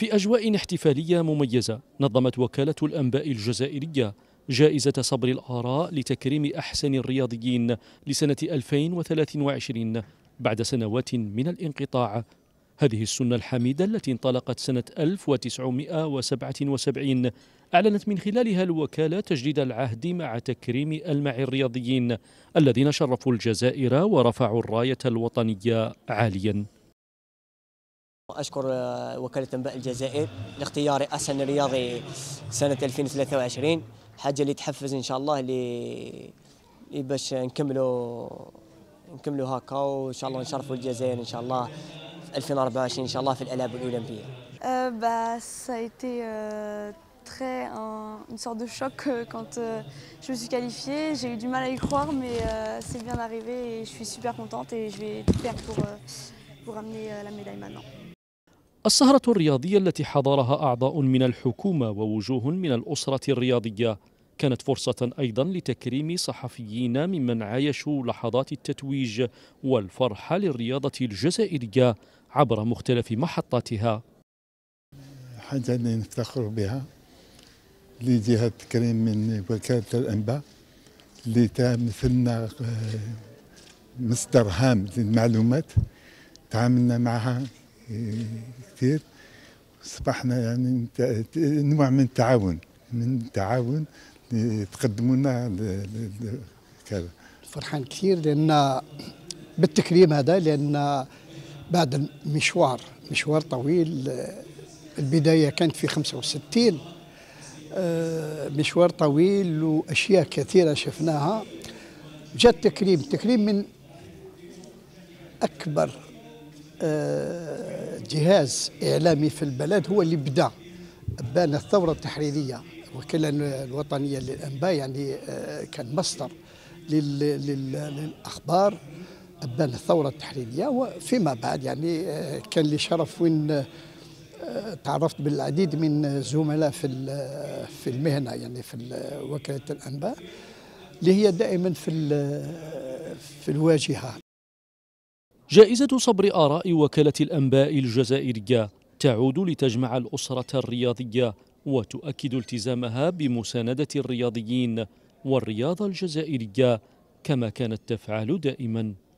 في أجواء احتفالية مميزة نظمت وكالة الأنباء الجزائرية جائزة صبر الآراء لتكريم أحسن الرياضيين لسنة 2023 بعد سنوات من الانقطاع هذه السنة الحميدة التي انطلقت سنة 1977 أعلنت من خلالها الوكالة تجديد العهد مع تكريم ألمع الرياضيين الذين شرفوا الجزائر ورفعوا الراية الوطنية عالياً أشكر وكالة أنباء الجزائر لاختياري أحسن رياضي سنة 2023 حاجة اللي تحفز إن شاء الله اللي باش نكملوا نكملوا هكا وإن شاء الله نشرفوا الجزائر إن شاء الله في 2024 إن شاء الله في الألعاب الأولمبية. bah, ça a été euh, très un, une sorte de choc quand euh, je me suis qualifiée. J'ai eu du mal à y croire, mais euh, c'est bien arrivé et je suis super contente et je vais tout faire pour, euh, pour ramener euh, la médaille maintenant. السهرة الرياضية التي حضرها أعضاء من الحكومة ووجوه من الأسرة الرياضية كانت فرصة أيضا لتكريم صحفيين ممن عايشوا لحظات التتويج والفرحة للرياضة الجزائرية عبر مختلف محطاتها حاجة اللي نفتخر بها لجهة تكريم من وكالة الأنباء اللي تمثلنا آه، مصدر هام للمعلومات تعاملنا معها كثير اصبحنا يعني نوع من التعاون من التعاون تقدموا لنا كذا فرحان كثير لان بالتكريم هذا لان بعد المشوار مشوار طويل البدايه كانت في 65 آه، مشوار طويل واشياء كثيره شفناها جاء التكريم التكريم من اكبر جهاز إعلامي في البلد هو اللي بدأ بان الثورة التحريرية الوكالة الوطنية للأنباء يعني آه، كان مصدر للأخبار بان الثورة التحريرية وفيما بعد يعني آه، كان لي شرف وين آه، تعرفت بالعديد من الزملاء في في المهنة يعني في وكالة الأنباء اللي هي دائما في في الواجهة جائزة صبر آراء وكالة الأنباء الجزائرية تعود لتجمع الأسرة الرياضية وتؤكد التزامها بمساندة الرياضيين والرياضة الجزائرية كما كانت تفعل دائماً